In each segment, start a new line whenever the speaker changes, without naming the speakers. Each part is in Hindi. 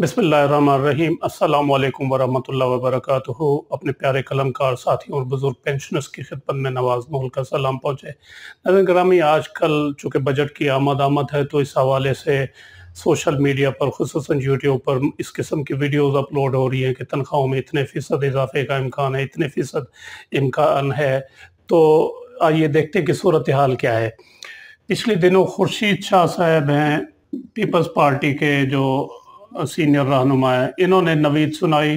बसमीम अल्लाम वरहमल वबरक अपने प्यारे कलमकार साथियों और बुज़ुर्ग पेंशनर्स की खिदमत में नवाज मोहल का सलाम पहुँचे नजर ग्रामी आज कल चूँकि बजट की आमद आमद है तो इस हवाले से सोशल मीडिया पर खसूस यूट्यूब पर इस किस्म की वीडियोज़ अपलोड हो रही हैं कि तनख्वाहों में इतने फ़ीसद इजाफे का इम्कान है इतने फ़ीसद इम्कान है तो आइए देखते हैं कि सूरत हाल क्या है पिछले दिनों खुर्शीद शाह साहब हैं पीपल्स पार्टी के जो सीनियर रहनुमा हैं इन्होंने नवीद सुनाई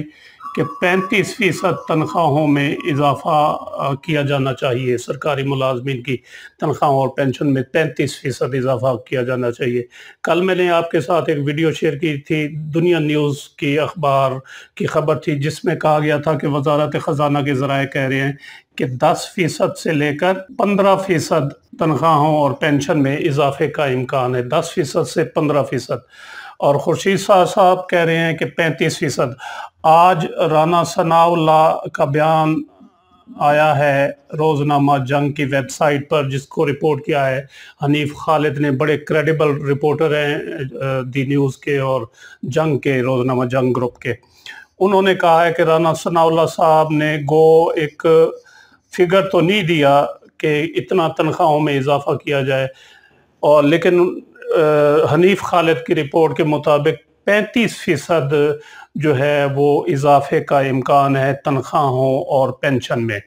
कि पैंतीस फ़ीसद तनख्वाहों में इजाफा किया जाना चाहिए सरकारी मुलाजमीन की तनख्वाहों और पेंशन में पैंतीस फ़ीसद इजाफा किया जाना चाहिए कल मैंने आपके साथ एक वीडियो शेयर की थी दुनिया न्यूज़ की अखबार की खबर थी जिसमें कहा गया था कि वजारत ख़जाना के ज़राए कह रहे हैं कि 10 फीसद से लेकर 15 फीसद तनख्वाहों और पेंशन में इजाफे का इम्कान है 10 फीसद से 15 फीसद और खुर्शीद शाह साहब कह रहे हैं कि 35 फीसद आज राना सनाउल्ला का बयान आया है रोज़नामा जंग की वेबसाइट पर जिसको रिपोर्ट किया है हनीफ खालिद ने बड़े क्रेडिबल रिपोर्टर हैं दी न्यूज़ के और जंग के रोज़नामा जंग ग्रुप के उन्होंने कहा है कि राना सनाउल्ला साहब ने गो एक फिगर तो नहीं दिया कि इतना तनख्वाहों में इजाफा किया जाए और लेकिन हनीफ खालिद की रिपोर्ट के मुताबिक पैंतीस फ़ीसद जो है वो इजाफे का इम्कान है तनख्वाहों और पेंशन में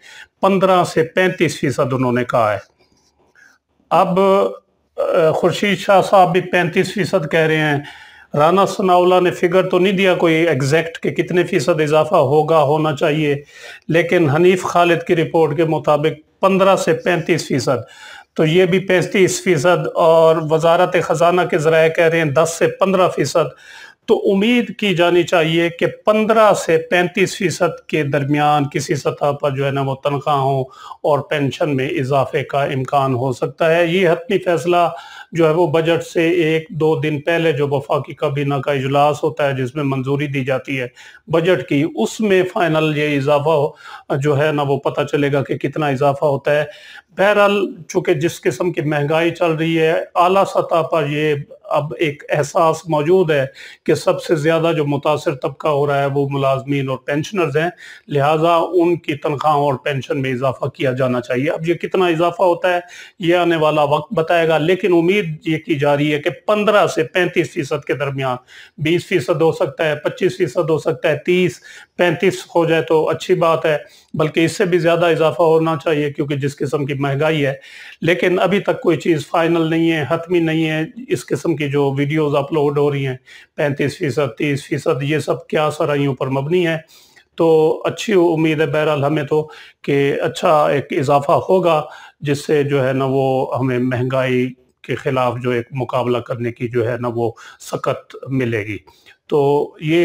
पंद्रह से पैंतीस फ़ीसद उन्होंने कहा है अब खुर्शीद शाह साहब भी पैंतीस फ़ीसद कह रहे हैं राना सनावला ने फिगर तो नहीं दिया कोई एग्जैक्ट कि कितने फीसद इजाफा होगा होना चाहिए लेकिन हनीफ खालिद की रिपोर्ट के मुताबिक पंद्रह से पैंतीस फीसद तो ये भी पैंतीस फीसद और वजारत ख़जाना के ज़रा कह रहे हैं दस से पंद्रह फीसद तो उम्मीद की जानी चाहिए कि 15 से 35 फीसद के दरमियान किसी सतह पर जो है ना वो तनख्वाहों और पेंशन में इजाफे का इम्कान हो सकता है ये हतमी फैसला जो है वो बजट से एक दो दिन पहले जो वफाकी काबीना का इजलास होता है जिसमें मंजूरी दी जाती है बजट की उसमें फाइनल ये इजाफा जो है ना वो पता चलेगा कि कितना इजाफा होता है बहरहाल चूँकि जिस किस्म की महंगाई चल रही है अली सतह पर ये अब एक एहसास मौजूद है कि सबसे ज़्यादा जो मुतासर तबका हो रहा है वो मुलाजमीन और पेंशनर्स हैं लिहाजा उनकी तनख्वाहों और पेंशन में इजाफा किया जाना चाहिए अब ये कितना इजाफा होता है ये आने वाला वक्त बताएगा लेकिन उम्मीद ये की जा रही है कि पंद्रह से पैंतीस फीसद के दरमियान बीस फीसद हो सकता है पच्चीस फीसद हो सकता है तीस पैंतीस हो जाए तो अच्छी बात है बल्कि इससे भी ज़्यादा इजाफा होना चाहिए क्योंकि जिस किस्म की महंगाई है लेकिन अभी तक कोई चीज़ फाइनल नहीं है हतमी नहीं है इस किस्म की जो वीडियोज़ अपलोड हो रही हैं पैंतीस फ़ीसद तीस फ़ीसद ये सब क्या सराइयों पर मबनी है तो अच्छी उम्मीद है बहरहाल हमें तो कि अच्छा एक इजाफा होगा जिससे जो है ना वो हमें महंगाई के ख़िलाफ़ जो एक मुकाबला करने की जो है ना वो सकत मिलेगी तो ये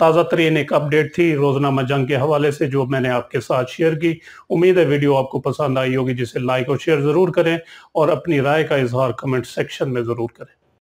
ताज़ा तरीन एक अपडेट थी रोज़नामा जंग के हवाले से जो मैंने आपके साथ शेयर की उम्मीद है वीडियो आपको पसंद आई होगी जिसे लाइक और शेयर ज़रूर करें और अपनी राय का इजहार कमेंट सेक्शन में ज़रूर करें